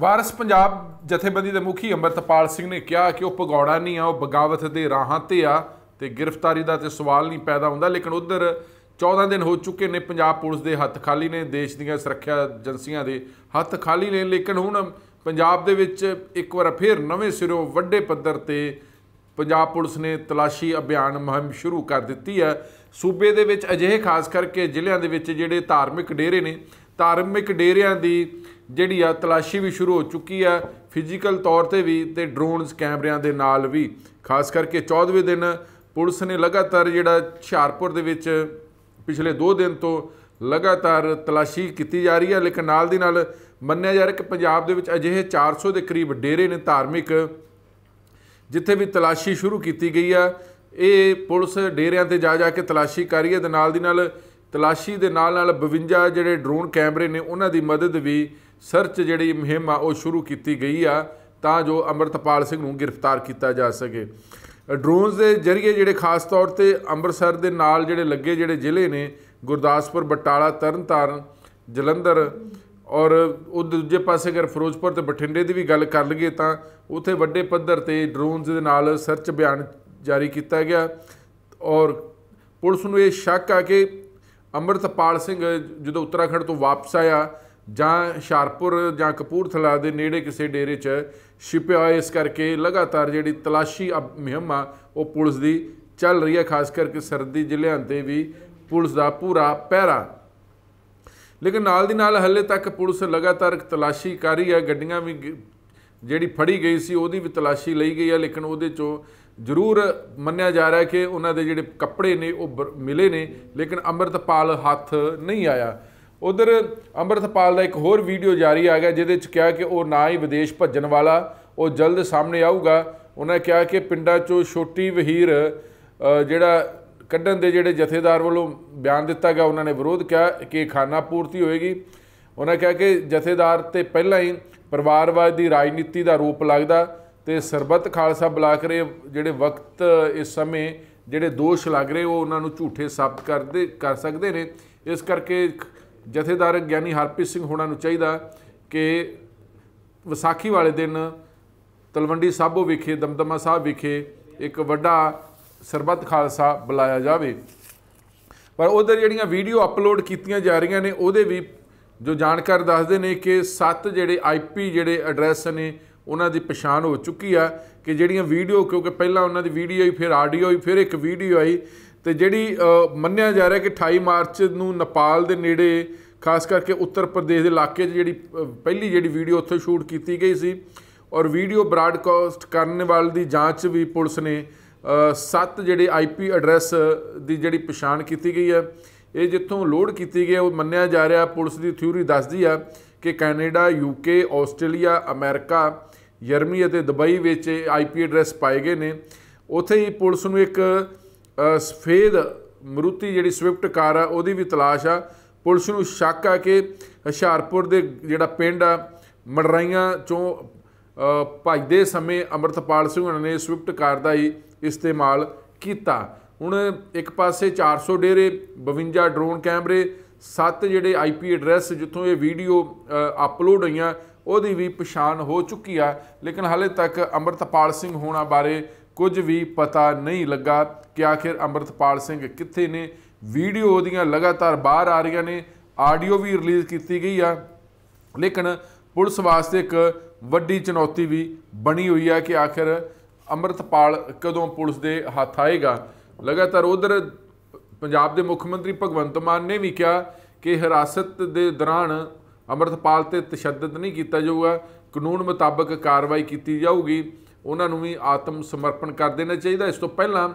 ਵਾਰਸ ਪੰਜਾਬ ਜਥੇਬੰਦੀ ਦੇ ਮੁਖੀ ਅੰਮ੍ਰਿਤਪਾਲ ਸਿੰਘ ਨੇ ਕਿਹਾ ਕਿ ਉਹ ਪਗੌੜਾ ਨਹੀਂ ਆ ਉਹ ਬਗਾਵਤ ਦੇ ਰਾਹਾਂ ਤੇ ਆ ਤੇ ਗ੍ਰਿਫਤਾਰੀ ਦਾ ਤੇ ਸਵਾਲ ਨਹੀਂ ਪੈਦਾ ਹੁੰਦਾ ਲੇਕਿਨ ਉਧਰ 14 ਦਿਨ ਹੋ ਚੁੱਕੇ ਨੇ ਪੰਜਾਬ ਪੁਲਿਸ ਦੇ ਹੱਥ ਖਾਲੀ ਨੇ ਦੇਸ਼ ਦੀਆਂ ਸੁਰੱਖਿਆ ਏਜੰਸੀਆਂ ਦੇ ਹੱਥ ਖਾਲੀ ਨੇ ਲੇਕਿਨ ਹੁਣ ਪੰਜਾਬ ਦੇ ਵਿੱਚ ਇੱਕ ਵਾਰ ਫੇਰ ਨਵੇਂ ਸਿਰੋਂ ਵੱਡੇ ਪੱਧਰ ਤੇ ਪੰਜਾਬ ਪੁਲਿਸ ਨੇ ਤਲਾਸ਼ੀ ਅਭਿਆਨ ਮੁਹਿੰਮ ਸ਼ੁਰੂ ਕਰ ਦਿੱਤੀ ਹੈ ਸੂਬੇ ਦੇ ਵਿੱਚ ਅਜਿਹੇ ਖਾਸ ਕਰਕੇ ਜ਼ਿਲ੍ਹਿਆਂ ਦੇ ਵਿੱਚ ਜਿਹੜੇ ਧਾਰਮਿਕ ਡੇਰੇ ਨੇ ਧਾਰਮਿਕ ਡੇਰਿਆਂ ਦੀ ਜਿਹੜੀ ਆ ਤਲਾਸ਼ੀ ਵੀ ਸ਼ੁਰੂ ਹੋ ਚੁੱਕੀ ਆ ਫਿਜ਼ੀਕਲ ਤੌਰ ਤੇ ਵੀ ਤੇ ਡਰੋਨਸ ਕੈਮਰਿਆਂ ਦੇ ਨਾਲ ਵੀ ਖਾਸ ਕਰਕੇ 14ਵੇਂ ਦਿਨ ਪੁਲਿਸ ਨੇ ਲਗਾਤਾਰ ਜਿਹੜਾ ਹੁਸ਼ਿਆਰਪੁਰ ਦੇ ਵਿੱਚ ਪਿਛਲੇ 2 ਦਿਨ ਤੋਂ ਲਗਾਤਾਰ ਤਲਾਸ਼ੀ ਕੀਤੀ ਜਾ ਰਹੀ ਹੈ ਲੇਕਿਨ ਨਾਲ ਦੀ ਨਾਲ ਮੰਨਿਆ ਜਾ ਰਿਹਾ ਕਿ ਪੰਜਾਬ ਦੇ ਵਿੱਚ ਅਜਿਹੇ 400 ਦੇ ਕਰੀਬ ਡੇਰੇ ਨੇ ਧਾਰਮਿਕ ਜਿੱਥੇ ਵੀ ਤਲਾਸ਼ੀ ਸ਼ੁਰੂ ਕੀਤੀ ਗਈ ਆ ਇਹ ਪੁਲਿਸ ਡੇਰਿਆਂ ਤੇ ਜਾ ਜਾ ਕੇ ਤਲਾਸ਼ੀ ਕਰ ਰਹੀ ਹੈ ਦੇ ਨਾਲ ਦੀ ਨਾਲ ਤਲਾਸ਼ੀ ਦੇ ਨਾਲ ਨਾਲ 52 ਜਿਹੜੇ ਡਰੋਨ ਕੈਮਰੇ ਨੇ ਉਹਨਾਂ ਦੀ ਮਦਦ ਵੀ ਸਰਚ ਜਿਹੜੀ ਮਹਿਮ ਆ ਉਹ ਸ਼ੁਰੂ ਕੀਤੀ ਗਈ ਆ ਤਾਂ ਜੋ ਅਮਰਤਪਾਲ ਸਿੰਘ ਨੂੰ ਗ੍ਰਿਫਤਾਰ ਕੀਤਾ ਜਾ ਸਕੇ ਡਰੋਨਸ ਦੇ ਜ਼ਰੀਏ ਜਿਹੜੇ ਖਾਸ ਤੌਰ ਤੇ ਅੰਮ੍ਰਿਤਸਰ ਦੇ ਨਾਲ ਜਿਹੜੇ ਲੱਗੇ ਜਿਹੜੇ ਜ਼ਿਲ੍ਹੇ ਨੇ ਗੁਰਦਾਸਪੁਰ ਬਟਾਲਾ ਤਰਨਤਾਰਨ ਜਲੰਧਰ ਔਰ ਉਹ ਦੂਜੇ ਪਾਸੇ ਅਗਰ ਫਿਰੋਜ਼ਪੁਰ ਤੇ ਬਠਿੰਡੇ ਦੀ ਵੀ ਗੱਲ ਕਰ ਲਈਏ ਤਾਂ ਉਥੇ ਵੱਡੇ ਪੱਧਰ ਤੇ ਡਰੋਨਸ ਦੇ ਨਾਲ ਸਰਚ ਬਿਆਨ ਜਾਰੀ ਕੀਤਾ ਗਿਆ ਔਰ ਪੁਲਿਸ ਨੂੰ ਇਹ ਸ਼ੱਕ ਆ ਕਿ ਅਮਰਤਪਾਲ ਸਿੰਘ ਜਦੋਂ ਉੱਤਰਾਖੰਡ ਤੋਂ ਵਾਪਸ ਆਇਆ ਜਾਂ ਸ਼ਾਰਪੁਰ ਜਾਂ ਕਪੂਰਥਲਾ ਦੇ ਨੇੜੇ ਕਿਸੇ ਡੇਰੇ 'ਚ ਛਿਪਿਆ ਇਸ ਕਰਕੇ ਲਗਾਤਾਰ ਜਿਹੜੀ ਤਲਾਸ਼ੀ ਮੁਹਿੰਮ ਆ ਉਹ ਪੁਲਿਸ ਦੀ ਚੱਲ ਰਹੀ ਹੈ ਖਾਸ ਕਰਕੇ ਸਰਦੀ ਜ਼ਿਲ੍ਹਿਆਂ ਤੇ ਵੀ ਪੁਲਿਸ ਦਾ ਪੂਰਾ ਪਹਿਰਾ ਲੇਕਿਨ ਨਾਲ ਦੀ ਨਾਲ ਹੱਲੇ ਤੱਕ ਪੁਲਿਸ ਲਗਾਤਾਰ ਤਲਾਸ਼ੀ ਕਰ ਰਹੀ ਹੈ ਗੱਡੀਆਂ ਵੀ ਜਿਹੜੀ ਫੜੀ ਗਈ ਸੀ ਉਹਦੀ ਵੀ ਤਲਾਸ਼ੀ ਲਈ ਗਈ ਹੈ ਲੇਕਿਨ ਉਹਦੇ ਚੋਂ ਜ਼ਰੂਰ ਮੰਨਿਆ ਜਾ ਰਿਹਾ ਕਿ ਉਹਨਾਂ ਦੇ ਜਿਹੜੇ ਕੱਪੜੇ ਨੇ ਉਹ ਮਿਲੇ ਨੇ ਲੇਕਿਨ ਅਮਰਤਪਾਲ ਹੱਥ ਨਹੀਂ ਆਇਆ ਉਧਰ ਅੰਮ੍ਰਿਤਪਾਲ ਦਾ ਇੱਕ ਹੋਰ ਵੀਡੀਓ ਜਾਰੀ ਆ ਗਿਆ ਜਿਹਦੇ ਵਿੱਚ ਕਿਹਾ ਕਿ ਉਹ ਨਾ ਹੀ ਵਿਦੇਸ਼ ਭੱਜਣ ਵਾਲਾ ਉਹ ਜਲਦ ਸਾਹਮਣੇ ਆਊਗਾ ਉਹਨਾਂ ਕਿਹਾ ਕਿ ਪਿੰਡਾਂ 'ਚੋਂ ਛੋਟੀ ਵਹੀਰ ਜਿਹੜਾ ਕੱਢਣ ਦੇ ਜਿਹੜੇ ਜਥੇਦਾਰ ਵੱਲੋਂ ਬਿਆਨ ਦਿੱਤਾ ਗਿਆ ਉਹਨਾਂ ਨੇ ਵਿਰੋਧ ਕਿਹਾ ਕਿ ਖਾਨਾ ਪੂਰਤੀ ਹੋਏਗੀ ਉਹਨਾਂ ਕਿਹਾ ਕਿ ਜਥੇਦਾਰ ਤੇ ਪਹਿਲਾਂ ਹੀ ਪਰਿਵਾਰਵਾਦ ਦੀ ਰਾਜਨੀਤੀ ਦਾ ਰੂਪ ਲੱਗਦਾ ਤੇ ਸਰਬੱਤ ਖਾਲਸਾ ਬਲਾਕ ਰੇ ਜਿਹੜੇ ਵਕਤ ਇਸ ਸਮੇਂ ਜਿਹੜੇ ਦੋਸ਼ ਲੱਗ ਰਹੇ ਉਹ ਉਹਨਾਂ ਨੂੰ ਝੂਠੇ ਸਾਬਤ ਕਰਦੇ ਕਰ ਸਕਦੇ ਨੇ ਇਸ ਕਰਕੇ ਜਥੇਦਾਰ ਗਿਆਨੀ ਹਰਪ੍ਰੀਤ ਸਿੰਘ ਹੋਣਾ ਨੂੰ ਚਾਹੀਦਾ ਕਿ ਵਿਸਾਖੀ ਵਾਲੇ ਦਿਨ ਤਲਵੰਡੀ ਸਾਬੋ ਵਿਖੇ ਦਮਦਮਾ ਸਾਹਿਬ ਵਿਖੇ ਇੱਕ ਵੱਡਾ ਸਰਬੱਤ ਖਾਲਸਾ ਬੁਲਾਇਆ ਜਾਵੇ ਪਰ ਉਧਰ ਜਿਹੜੀਆਂ ਵੀਡੀਓ ਅਪਲੋਡ ਕੀਤੀਆਂ ਜਾ ਰਹੀਆਂ ਨੇ ਉਹਦੇ ਵੀ ਜੋ ਜਾਣਕਾਰ ਦੱਸਦੇ ਨੇ ਕਿ ਸੱਤ ਜਿਹੜੇ ਆਈਪੀ ਜਿਹੜੇ ਐਡਰੈਸ ਨੇ ਉਹਨਾਂ ਦੀ ਪਛਾਣ ਹੋ ਚੁੱਕੀ ਆ ਕਿ ਜਿਹੜੀਆਂ ਵੀਡੀਓ ਕਿਉਂਕਿ ਪਹਿਲਾਂ ਉਹਨਾਂ ਦੀ ਵੀਡੀਓ ਹੀ ਫਿਰ ਆਡੀਓ ਹੀ ਫਿਰ ਇੱਕ ਵੀਡੀਓ ਆਈ ਤੇ ਜਿਹੜੀ ਮੰਨਿਆ ਜਾ ਰਿਹਾ ਕਿ 28 ਮਾਰਚ ਨੂੰ ਨੇਪਾਲ ਦੇ ਨੇੜੇ ਖਾਸ ਕਰਕੇ ਉੱਤਰ ਪ੍ਰਦੇਸ਼ ਦੇ ਇਲਾਕੇ 'ਚ ਜਿਹੜੀ ਪਹਿਲੀ ਜਿਹੜੀ ਵੀਡੀਓ ਉੱਥੇ ਸ਼ੂਟ ਕੀਤੀ ਗਈ ਸੀ ਔਰ ਵੀਡੀਓ ਬ੍ਰਾਡਕਾਸਟ ਕਰਨ ਵਾਲ ਦੀ ਜਾਂਚ ਵੀ ਪੁਲਿਸ ਨੇ ਸੱਤ ਜਿਹੜੇ ਆਈਪੀ ਐਡਰੈਸ ਦੀ ਜਿਹੜੀ ਪਛਾਣ ਕੀਤੀ ਗਈ ਹੈ ਇਹ ਜਿੱਥੋਂ ਲੋਡ ਕੀਤੀ ਗਈ ਉਹ ਮੰਨਿਆ ਜਾ ਰਿਹਾ ਪੁਲਿਸ ਦੀ ਥਿਊਰੀ ਦੱਸਦੀ ਆ ਕਿ Canada UK Australia America Germany ਅਤੇ ਦੁਬਈ ਵਿੱਚ ਆਈਪੀ ਐਡਰੈਸ ਪਾਏ ਗਏ ਨੇ ਉੱਥੇ ਹੀ ਪੁਲਿਸ ਨੂੰ ਇੱਕ ਸਫੇਦ ਮਰੂਤੀ ਜਿਹੜੀ ਸਵਿਫਟ ਕਾਰ ਆ ਉਹਦੀ ਵੀ ਤਲਾਸ਼ ਆ ਪੁਲਿਸ ਨੂੰ ਸ਼ੱਕ ਆ ਕਿ ਹਸ਼ਾਰਪੁਰ ਦੇ ਜਿਹੜਾ ਪਿੰਡ ਆ ਮੜਰਾਈਆਂ ਚੋਂ ਭਜਦੇ ਸਮੇਂ ਅਮਰਤਪਾਲ ਸਿੰਘ ਉਹਨਾਂ ਨੇ ਸਵਿਫਟ ਕਾਰ ਦਾ ਹੀ ਇਸਤੇਮਾਲ ਕੀਤਾ ਹੁਣ ਇੱਕ ਪਾਸੇ 400 ਡੇਰੇ 52 ਡਰੋਨ ਕੈਮਰੇ ਸੱਤ ਜਿਹੜੇ ਆਈਪੀ ਐਡਰੈਸ ਜਿੱਥੋਂ ਇਹ ਵੀਡੀਓ ਅਪਲੋਡ ਹੋਈਆਂ ਉਹਦੀ ਵੀ ਪਛਾਣ ਹੋ ਚੁੱਕੀ ਆ ਲੇਕਿਨ ਹਾਲੇ ਤੱਕ ਅਮਰਤਪਾਲ ਸਿੰਘ ਹੋਣਾ ਬਾਰੇ ਕੁਝ ਵੀ ਪਤਾ ਨਹੀਂ ਲੱਗਾ ਕਿ ਆਖਿਰ ਅਮਰਤਪਾਲ ਸਿੰਘ ਕਿੱਥੇ ਨੇ ਵੀਡੀਓ ਉਹਦੀਆਂ ਲਗਾਤਾਰ ਬਾਹਰ ਆ ਰਹੀਆਂ ਨੇ ਆਡੀਓ ਵੀ ਰਿਲੀਜ਼ ਕੀਤੀ ਗਈ ਆ ਲੇਕਿਨ ਪੁਲਿਸ ਵਾਸਤੇ ਇੱਕ ਵੱਡੀ ਚੁਣੌਤੀ ਵੀ ਬਣੀ ਹੋਈ ਆ ਕਿ ਆਖਿਰ ਅਮਰਤਪਾਲ ਕਦੋਂ ਪੁਲਿਸ ਦੇ ਹੱਥ ਆਏਗਾ ਲਗਾਤਾਰ ਉਧਰ ਪੰਜਾਬ ਦੇ ਮੁੱਖ ਮੰਤਰੀ ਭਗਵੰਤ ਮਾਨ ਨੇ ਵੀ ਕਿਹਾ ਕਿ ਹਿਰਾਸਤ ਦੇ ਦੌਰਾਨ ਅਮਰਤਪਾਲ ਤੇ ਤਸ਼ੱਦਦ ਨਹੀਂ ਕੀਤਾ ਜਾਊਗਾ ਕਾਨੂੰਨ ਮੁਤਾਬਕ ਕਾਰਵਾਈ ਕੀਤੀ ਜਾਊਗੀ ਉਹਨਾਂ ਨੂੰ ਵੀ ਆਤਮ ਸਮਰਪਣ ਕਰ ਦੇਣਾ ਚਾਹੀਦਾ ਇਸ ਤੋਂ ਪਹਿਲਾਂ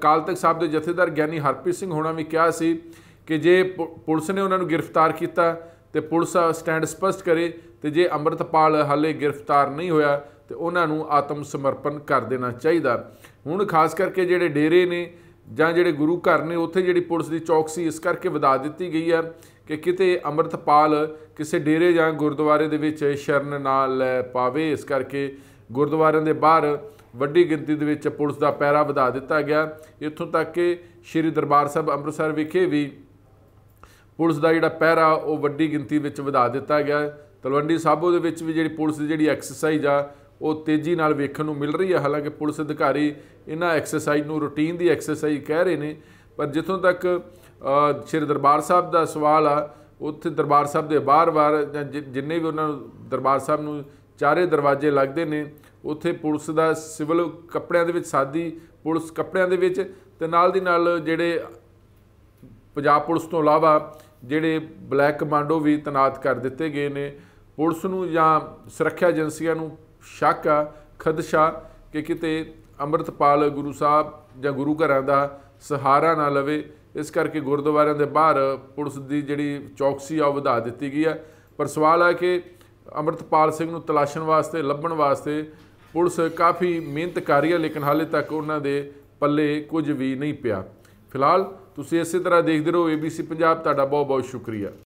ਕਾਲ ਤਖਤ ਸਾਹਿਬ ਦੇ ਜਥੇਦਾਰ ਗਿਆਨੀ ਹਰਪ੍ਰੀਤ ਸਿੰਘ ਹੋਣਾ ਵੀ ਕਿਹਾ ਸੀ ਕਿ ਜੇ ਪੁਲਿਸ ਨੇ ਉਹਨਾਂ ਨੂੰ ਗ੍ਰਿਫਤਾਰ ਕੀਤਾ ਤੇ ਪੁਲਿਸ ਸਟੈਂਡ ਸਪਸ਼ਟ ਕਰੇ ਤੇ ਜੇ ਅੰਮ੍ਰਿਤਪਾਲ ਹਾਲੇ ਗ੍ਰਿਫਤਾਰ ਨਹੀਂ ਹੋਇਆ ਤੇ ਉਹਨਾਂ ਨੂੰ ਆਤਮ ਸਮਰਪਣ ਕਰ ਦੇਣਾ ਚਾਹੀਦਾ ਹੁਣ ਖਾਸ ਕਰਕੇ ਜਿਹੜੇ ਡੇਰੇ ਨੇ ਜਾਂ ਜਿਹੜੇ ਗੁਰੂ ਘਰ ਨੇ ਉੱਥੇ ਜਿਹੜੀ ਪੁਲਿਸ ਦੀ ਚੌਕਸੀ ਇਸ ਕਰਕੇ ਵਧਾ ਦਿੱਤੀ ਗਈ ਹੈ ਕਿ ਕਿਤੇ ਅੰਮ੍ਰਿਤਪਾਲ ਕਿਸੇ ਡੇਰੇ ਜਾਂ ਗੁਰਦੁਆਰੇ ਦੇ ਵਿੱਚ ਸ਼ਰਨ ਨਾ ਲੈ ਪਾਵੇ ਇਸ ਕਰਕੇ ਗੁਰਦੁਆਰਿਆਂ ਦੇ ਬਾਹਰ ਵੱਡੀ ਗਿਣਤੀ ਦੇ ਵਿੱਚ ਪੁਲਿਸ ਦਾ ਪਹਿਰਾ ਵਧਾ ਦਿੱਤਾ ਗਿਆ ਇੱਥੋਂ ਤੱਕ ਕਿ ਸ਼੍ਰੀ ਦਰਬਾਰ ਸਾਹਿਬ ਅੰਮ੍ਰਿਤਸਰ ਵਿਖੇ ਵੀ ਪੁਲਿਸ ਦਾ ਜਿਹੜਾ ਪਹਿਰਾ ਉਹ ਵੱਡੀ ਗਿਣਤੀ ਵਿੱਚ ਵਧਾ ਦਿੱਤਾ ਗਿਆ ਤਲਵੰਡੀ ਸਾਬੋ ਦੇ ਵਿੱਚ ਵੀ ਜਿਹੜੀ ਪੁਲਿਸ ਦੀ ਜਿਹੜੀ ਐਕਸਰਸਾਈਜ਼ ਆ ਉਹ ਤੇਜ਼ੀ ਨਾਲ ਵੇਖਣ ਨੂੰ ਮਿਲ ਰਹੀ ਹੈ ਹਾਲਾਂਕਿ ਪੁਲਿਸ ਅਧਿਕਾਰੀ ਇਹਨਾਂ ਐਕਸਰਸਾਈਜ਼ ਨੂੰ ਰੁਟੀਨ ਦੀ ਐਕਸਰਸਾਈਜ਼ ਕਹਿ ਰਹੇ ਨੇ ਪਰ ਜਿੱਥੋਂ ਤੱਕ ਸ਼੍ਰੀ ਦਰਬਾਰ ਸਾਹਿਬ ਦਾ ਸਵਾਲ ਆ ਉੱਥੇ ਦਰਬਾਰ ਸਾਹਿਬ ਦੇ ਬਾਰ-ਬਾਰ ਜਿੰਨੇ ਵੀ ਉਹਨਾਂ ਨੂੰ ਦਰਬਾਰ ਸਾਹਿਬ ਨੂੰ ਚਾਰੇ ਦਰਵਾਜ਼ੇ ਲੱਗਦੇ ਨੇ ਉੱਥੇ ਪੁਲਿਸ ਦਾ ਸਿਵਲ ਕੱਪੜਿਆਂ ਦੇ ਵਿੱਚ ਸਾਦੀ ਪੁਲਿਸ ਕੱਪੜਿਆਂ ਦੇ ਵਿੱਚ ਤੇ ਨਾਲ ਦੀ ਨਾਲ ਜਿਹੜੇ ਪੰਜਾਬ ਪੁਲਿਸ ਤੋਂ ਇਲਾਵਾ ਜਿਹੜੇ ਬਲੈਕ ਕਮਾਂਡੋ ਵੀ ਤਨਾਤ ਕਰ ਦਿੱਤੇ ਗਏ ਨੇ ਪੁਲਿਸ ਨੂੰ ਜਾਂ ਸੁਰੱਖਿਆ ਏਜੰਸੀਆਂ ਨੂੰ ਸ਼ੱਕ ਆ ਖਦਸ਼ਾ ਕਿ ਕਿਤੇ ਅੰਮ੍ਰਿਤਪਾਲ ਗੁਰੂ ਸਾਹਿਬ ਜਾਂ ਗੁਰੂ ਘਰਾਂ ਦਾ ਸਹਾਰਾ ਨਾ ਲਵੇ ਇਸ ਕਰਕੇ ਗੁਰਦੁਆਰਿਆਂ ਦੇ ਬਾਹਰ ਪੁਲਿਸ ਦੀ ਜਿਹੜੀ ਚੌਕਸੀ ਆ ਉਹ ਵਧਾ ਦਿੱਤੀ ਗਈ ਆ ਪਰ ਸਵਾਲ ਆ ਕਿ ਅਮਰਤਪਾਲ ਸਿੰਘ ਨੂੰ ਤਲਾਸ਼ਣ ਵਾਸਤੇ ਲੱਭਣ ਵਾਸਤੇ ਪੁਲਿਸ ਕਾਫੀ ਮਿਹਨਤ ਕਰ ਰਹੀ ਹੈ ਲੇਕਿਨ ਹਾਲੇ ਤੱਕ ਉਹਨਾਂ ਦੇ ਪੱਲੇ ਕੁਝ ਵੀ ਨਹੀਂ ਪਿਆ ਫਿਲਹਾਲ ਤੁਸੀਂ ਇਸੇ ਤਰ੍ਹਾਂ ਦੇਖਦੇ ਰਹੋ ABC ਪੰਜਾਬ ਤੁਹਾਡਾ ਬਹੁਤ ਬਹੁਤ ਸ਼ੁਕਰੀਆ